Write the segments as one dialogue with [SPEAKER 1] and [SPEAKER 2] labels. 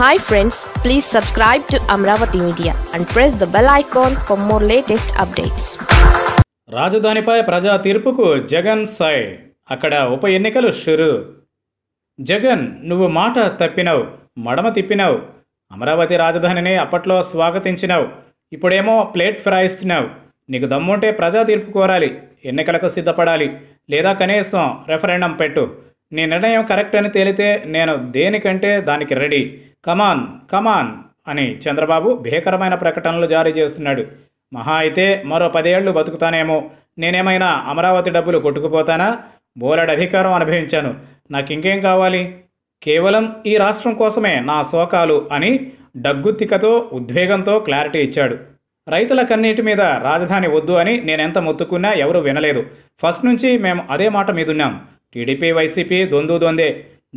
[SPEAKER 1] hi friends please subscribe to Amaravati media and press the bell icon for more latest updates రాజధానిపై ప్రజా తీర్పుకు జగన్ సై అక్కడ ఉప ఎన్నికలు షురు జగన్ నువ్వు మాట తప్పినవు మడమ తిప్పినావు అమరావతి రాజధానిని అప్పట్లో స్వాగతించినావు ఇప్పుడేమో ప్లేట్ ఫిరాయిస్తున్నావు నీకు దమ్ముంటే ప్రజా తీర్పు కోరాలి ఎన్నికలకు సిద్ధపడాలి లేదా కనీసం రెఫరెండం పెట్టు నీ నిర్ణయం కరెక్ట్ అని తేలితే నేను దేనికంటే దానికి రెడీ కమాన్ కమాన్ అని చంద్రబాబు భీకరమైన ప్రకటనలు జారీ చేస్తున్నాడు మహా అయితే మరో పదేళ్లు బతుకుతానేమో నేనేమైనా అమరావతి డబ్బులు కొట్టుకుపోతానా బోలెడ్ అధికారం అనుభవించాను నాకు ఇంకేం కావాలి కేవలం ఈ రాష్ట్రం కోసమే నా శోకాలు అని డగ్గుత్తికతో ఉద్వేగంతో క్లారిటీ ఇచ్చాడు రైతుల కన్నీటి మీద రాజధాని వద్దు అని నేనెంత మొత్తుకున్నా ఎవరూ వినలేదు ఫస్ట్ నుంచి మేము అదే మాట మీదున్నాం టీడీపీ వైసీపీ దొందు దొందే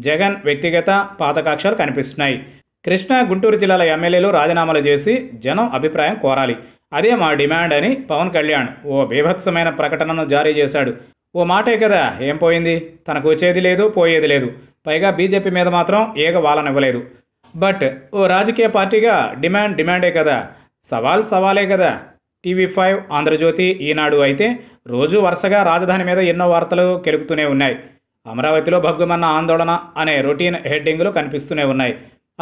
[SPEAKER 1] జగన్ వ్యక్తిగత పాతకాక్షాలు కనిపిస్తున్నాయి కృష్ణా గుంటూరు జిల్లాల ఎమ్మెల్యేలు రాజీనామాలు చేసి జనం అభిప్రాయం కోరాలి అదే మా డిమాండ్ అని పవన్ కళ్యాణ్ ఓ బీభత్సమైన ప్రకటనను జారీ చేశాడు ఓ మాటే కదా ఏం పోయింది తనకు వచ్చేది లేదు పోయేది లేదు పైగా బీజేపీ మీద మాత్రం ఏగ వాలనివ్వలేదు బట్ ఓ రాజకీయ పార్టీగా డిమాండ్ డిమాండే కదా సవాల్ సవాలే కదా టీవీ ఫైవ్ ఆంధ్రజ్యోతి ఈనాడు అయితే రోజు వరుసగా రాజధాని మీద ఎన్నో వార్తలు కెలుగుతూనే ఉన్నాయి అమరావతిలో భగ్గుమన్న ఆందోళన అనే రొటీన్ హెడ్డింగులు కనిపిస్తూనే ఉన్నాయి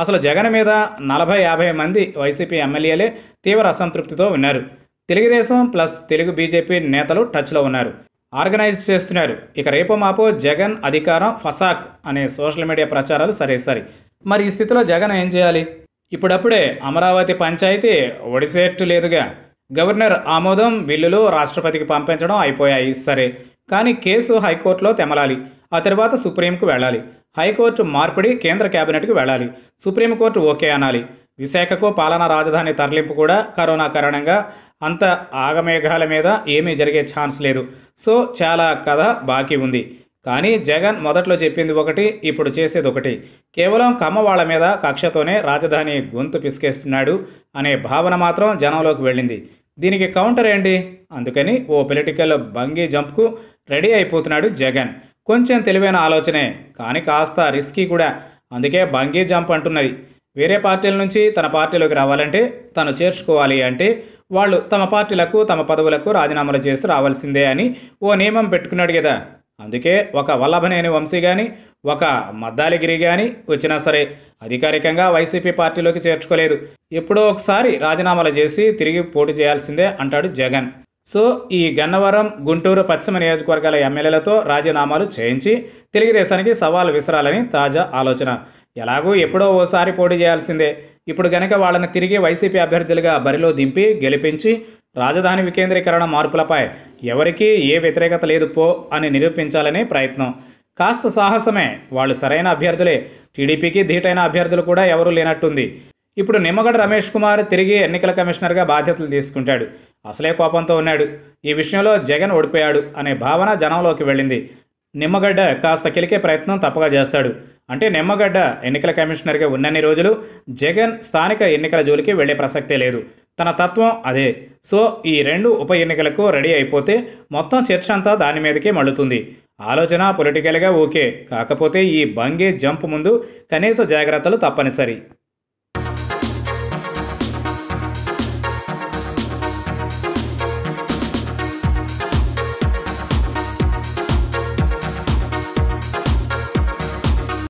[SPEAKER 1] అసలు జగన్ మీద నలభై యాభై మంది వైసీపీ ఎమ్మెల్యేలే తీవ్ర అసంతృప్తితో ఉన్నారు తెలుగుదేశం ప్లస్ తెలుగు బీజేపీ నేతలు టచ్లో ఉన్నారు ఆర్గనైజ్ చేస్తున్నారు ఇక రేపు మాపో జగన్ అధికారం ఫసాక్ అనే సోషల్ మీడియా ప్రచారాలు సరి మరి ఈ స్థితిలో జగన్ ఏం చేయాలి ఇప్పుడప్పుడే అమరావతి పంచాయతీ ఒడిసేట్టు లేదుగా గవర్నర్ ఆమోదం బిల్లులు రాష్ట్రపతికి పంపించడం అయిపోయాయి సరే కానీ కేసు హైకోర్టులో తెమలాలి ఆ తర్వాత సుప్రీంకు వెళ్ళాలి హైకోర్టు మార్పిడి కేంద్ర కేబినెట్కి వెళ్ళాలి సుప్రీంకోర్టు ఓకే అనాలి విశాఖకు పాలనా రాజధాని తరలింపు కూడా కరోనా కారణంగా అంత ఆగమేఘాల మీద ఏమీ జరిగే ఛాన్స్ లేదు సో చాలా కథ బాకీ ఉంది కానీ జగన్ మొదట్లో చెప్పింది ఒకటి ఇప్పుడు చేసేది ఒకటి కేవలం కమ్మ వాళ్ళ మీద కక్షతోనే రాజధాని గొంతు పిసికేస్తున్నాడు అనే భావన మాత్రం జనంలోకి వెళ్ళింది దీనికి కౌంటర్ ఏంటి అందుకని ఓ పొలిటికల్ బంగీ జంప్కు రెడీ అయిపోతున్నాడు జగన్ కొంచెం తెలివైన ఆలోచనే కానీ కాస్త రిస్కీ కూడా అందుకే బంగీ జంప్ అంటున్నది వేరే పార్టీల నుంచి తన పార్టీలోకి రావాలంటే తను చేర్చుకోవాలి అంటే వాళ్ళు తమ పార్టీలకు తమ పదవులకు రాజీనామాలు చేసి రావాల్సిందే అని ఓ నియమం పెట్టుకున్నాడు కదా అందుకే ఒక వల్లభనేని వంశీ కానీ ఒక మద్దాలిగిరి కానీ వచ్చినా సరే అధికారికంగా వైసీపీ పార్టీలోకి చేర్చుకోలేదు ఎప్పుడో ఒకసారి రాజీనామాలు చేసి తిరిగి పోటీ చేయాల్సిందే అంటాడు జగన్ సో ఈ గన్నవరం గుంటూరు పశ్చిమ నియోజకవర్గాల ఎమ్మెల్యేలతో రాజీనామాలు చేయించి తెలుగుదేశానికి సవాల్ విసరాలని తాజా ఆలోచన ఎలాగూ ఎప్పుడో ఓసారి పోటీ చేయాల్సిందే ఇప్పుడు గనక వాళ్ళని తిరిగి వైసీపీ అభ్యర్థులుగా బరిలో దింపి గెలిపించి రాజధాని వికేంద్రీకరణ మార్పులపై ఎవరికీ ఏ వ్యతిరేకత లేదు పో అని నిరూపించాలని ప్రయత్నం కాస్త సాహసమే వాళ్ళు సరైన అభ్యర్థులే టీడీపీకి ధీటైన అభ్యర్థులు కూడా ఎవరూ లేనట్టుంది ఇప్పుడు నిమ్మగడ రమేష్ కుమార్ తిరిగి ఎన్నికల కమిషనర్గా బాధ్యతలు తీసుకుంటాడు అసలే కోపంతో ఉన్నాడు ఈ విషయంలో జగన్ ఓడిపోయాడు అనే భావన జనంలోకి వెళ్ళింది నిమ్మగడ్డ కాస్త కిలికే ప్రయత్నం తప్పగా చేస్తాడు అంటే నిమ్మగడ్డ ఎన్నికల కమిషనర్గా ఉన్నన్ని రోజులు జగన్ స్థానిక ఎన్నికల జోలికి వెళ్లే ప్రసక్తే లేదు తన తత్వం అదే సో ఈ రెండు ఉప ఎన్నికలకు రెడీ అయిపోతే మొత్తం చర్చ అంతా దాని మీదకే మళ్ళుతుంది ఆలోచన పొలిటికల్గా ఓకే కాకపోతే ఈ బంగే జంప్ ముందు కనీస జాగ్రత్తలు తప్పనిసరి